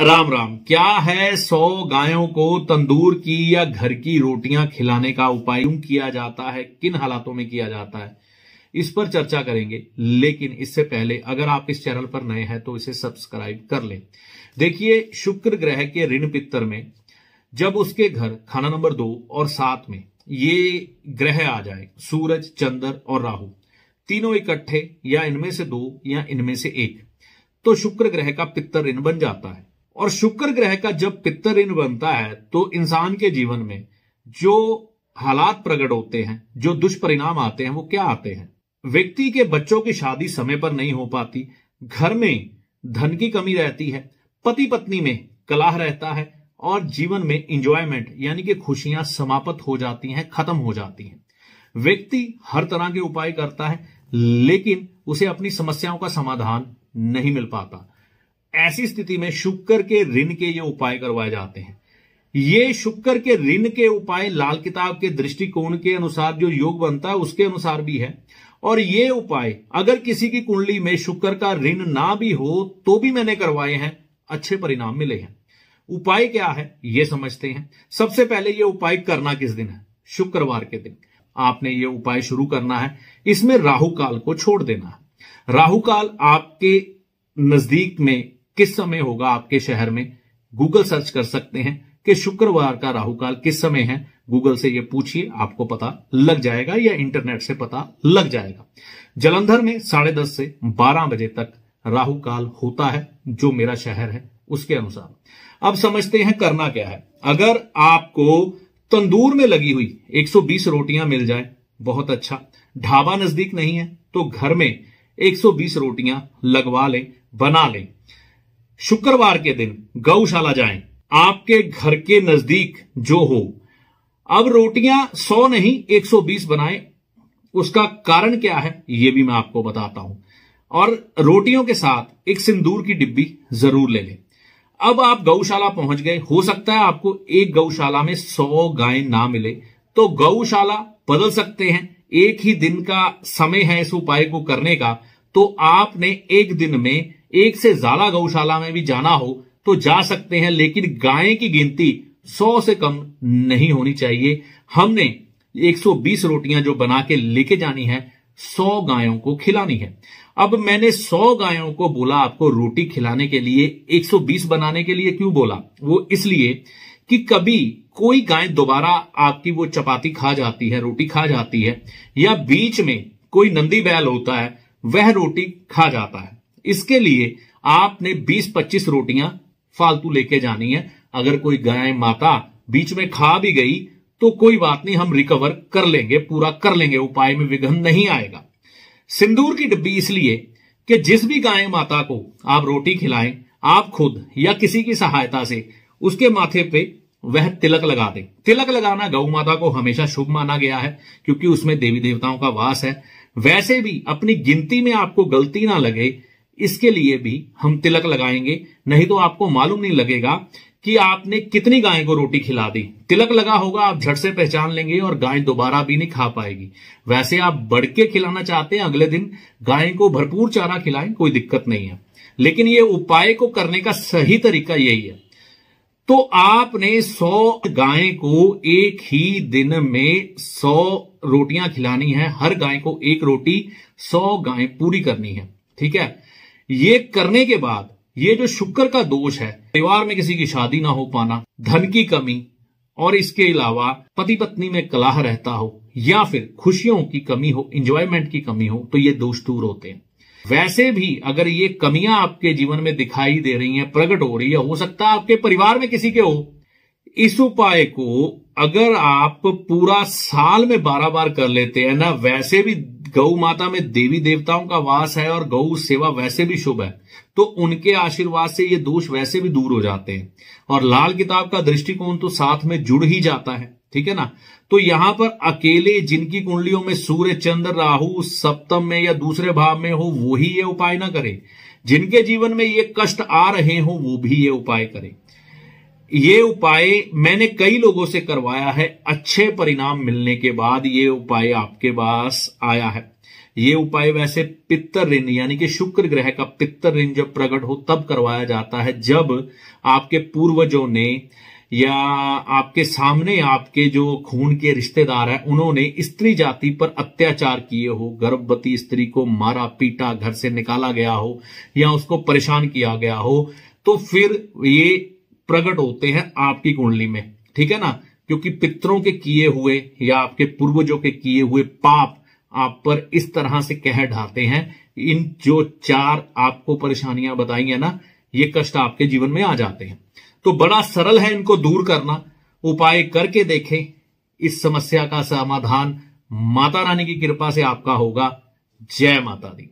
राम राम क्या है सौ गायों को तंदूर की या घर की रोटियां खिलाने का उपाय क्यों किया जाता है किन हालातों में किया जाता है इस पर चर्चा करेंगे लेकिन इससे पहले अगर आप इस चैनल पर नए हैं तो इसे सब्सक्राइब कर लें देखिए शुक्र ग्रह के ऋण पित्तर में जब उसके घर खाना नंबर दो और सात में ये ग्रह आ जाए सूरज चंद्र और राहु तीनों इकट्ठे या इनमें से दो या इनमें से एक तो शुक्र ग्रह का पित्तर ऋण बन जाता है और शुक्र ग्रह का जब पितर इन बनता है तो इंसान के जीवन में जो हालात प्रकट होते हैं जो दुष्परिणाम आते हैं वो क्या आते हैं व्यक्ति के बच्चों की शादी समय पर नहीं हो पाती घर में धन की कमी रहती है पति पत्नी में कलाह रहता है और जीवन में इंजॉयमेंट यानी कि खुशियां समाप्त हो जाती हैं खत्म हो जाती हैं व्यक्ति हर तरह के उपाय करता है लेकिन उसे अपनी समस्याओं का समाधान नहीं मिल पाता ऐसी स्थिति में शुक्र के ऋण के ये उपाय करवाए जाते हैं ये शुक्र के ऋण के उपाय लाल किताब के दृष्टिकोण के अनुसार जो योग बनता है उसके अनुसार भी है और ये उपाय अगर किसी की कुंडली में शुक्र का ऋण ना भी हो तो भी मैंने करवाए हैं अच्छे परिणाम मिले हैं उपाय क्या है ये समझते हैं सबसे पहले ये उपाय करना किस दिन है शुक्रवार के दिन आपने ये उपाय शुरू करना है इसमें राहु काल को छोड़ देना है राहु काल आपके नजदीक में किस समय होगा आपके शहर में गूगल सर्च कर सकते हैं कि शुक्रवार का राहु काल किस समय है गूगल से ये पूछिए आपको पता लग जाएगा या इंटरनेट से पता लग जाएगा जलंधर में साढ़े दस से बारह बजे तक राहु काल होता है जो मेरा शहर है उसके अनुसार अब समझते हैं करना क्या है अगर आपको तंदूर में लगी हुई 120 रोटियां मिल जाए बहुत अच्छा ढाबा नजदीक नहीं है तो घर में 120 रोटियां लगवा लें बना लें शुक्रवार के दिन गौशाला जाएं आपके घर के नजदीक जो हो अब रोटियां 100 नहीं 120 बनाएं उसका कारण क्या है यह भी मैं आपको बताता हूं और रोटियों के साथ एक सिंदूर की डिब्बी जरूर ले लें अब आप गौशाला पहुंच गए हो सकता है आपको एक गौशाला में सौ गाय ना मिले तो गौशाला बदल सकते हैं एक ही दिन का समय है इस उपाय को करने का तो आपने एक दिन में एक से ज्यादा गौशाला में भी जाना हो तो जा सकते हैं लेकिन गाय की गिनती सौ से कम नहीं होनी चाहिए हमने 120 रोटियां जो बना के लेके जानी है सौ गायों को खिलानी है अब मैंने सौ गायों को बोला आपको रोटी खिलाने के लिए 120 बनाने के लिए क्यों बोला वो इसलिए कि कभी कोई गाय दोबारा आपकी वो चपाती खा जाती है रोटी खा जाती है या बीच में कोई नंदी बैल होता है वह रोटी खा जाता है इसके लिए आपने 20-25 रोटियां फालतू लेके जानी है अगर कोई गाय माता बीच में खा भी गई तो कोई बात नहीं हम रिकवर कर लेंगे पूरा कर लेंगे उपाय में विघन नहीं आएगा सिंदूर की डिब्बी इसलिए कि जिस भी गाय माता को आप रोटी खिलाएं आप खुद या किसी की सहायता से उसके माथे पे वह तिलक लगा दें तिलक लगाना गौ माता को हमेशा शुभ माना गया है क्योंकि उसमें देवी देवताओं का वास है वैसे भी अपनी गिनती में आपको गलती ना लगे इसके लिए भी हम तिलक लगाएंगे नहीं तो आपको मालूम नहीं लगेगा कि आपने कितनी गाय को रोटी खिला दी तिलक लगा होगा आप झट से पहचान लेंगे और गाय दोबारा भी नहीं खा पाएगी वैसे आप बढ़ के खिलाना चाहते हैं अगले दिन गाय को भरपूर चारा खिलाएं कोई दिक्कत नहीं है लेकिन ये उपाय को करने का सही तरीका यही है तो आपने सौ गाय को एक ही दिन में सौ रोटियां खिलानी है हर गाय को एक रोटी सौ गाय पूरी करनी है ठीक है ये करने के बाद ये जो शुक्र का दोष है परिवार में किसी की शादी ना हो पाना धन की कमी और इसके अलावा पति पत्नी में कलाह रहता हो या फिर खुशियों की कमी हो इंजॉयमेंट की कमी हो तो ये दोष दूर होते हैं वैसे भी अगर ये कमियां आपके जीवन में दिखाई दे रही हैं प्रकट हो रही है हो सकता है आपके परिवार में किसी के हो इस उपाय को अगर आप पूरा साल में बारह बार कर लेते हैं ना वैसे भी गौ माता में देवी देवताओं का वास है और गौ सेवा वैसे भी शुभ है तो उनके आशीर्वाद से ये दोष वैसे भी दूर हो जाते हैं और लाल किताब का दृष्टिकोण तो साथ में जुड़ ही जाता है ठीक है ना तो यहां पर अकेले जिनकी कुंडलियों में सूर्य चंद्र राहु सप्तम में या दूसरे भाव में हो वो ही ये उपाय ना करें जिनके जीवन में ये कष्ट आ रहे हो वो भी ये उपाय करें ये उपाय मैंने कई लोगों से करवाया है अच्छे परिणाम मिलने के बाद ये उपाय आपके पास आया है ये उपाय वैसे पित्तर ऋण यानी कि शुक्र ग्रह का पित्तर ऋण जब प्रकट हो तब करवाया जाता है जब आपके पूर्वजों ने या आपके सामने आपके जो खून के रिश्तेदार हैं उन्होंने स्त्री जाति पर अत्याचार किए हो गर्भवती स्त्री को मारा पीटा घर से निकाला गया हो या उसको परेशान किया गया हो तो फिर ये प्रकट होते हैं आपकी कुंडली में ठीक है ना क्योंकि पितरों के किए हुए या आपके पूर्वजों के किए हुए पाप आप पर इस तरह से कह ढाते हैं इन जो चार आपको परेशानियां बताई है ना ये कष्ट आपके जीवन में आ जाते हैं तो बड़ा सरल है इनको दूर करना उपाय करके देखें इस समस्या का समाधान माता रानी की कृपा से आपका होगा जय माता दी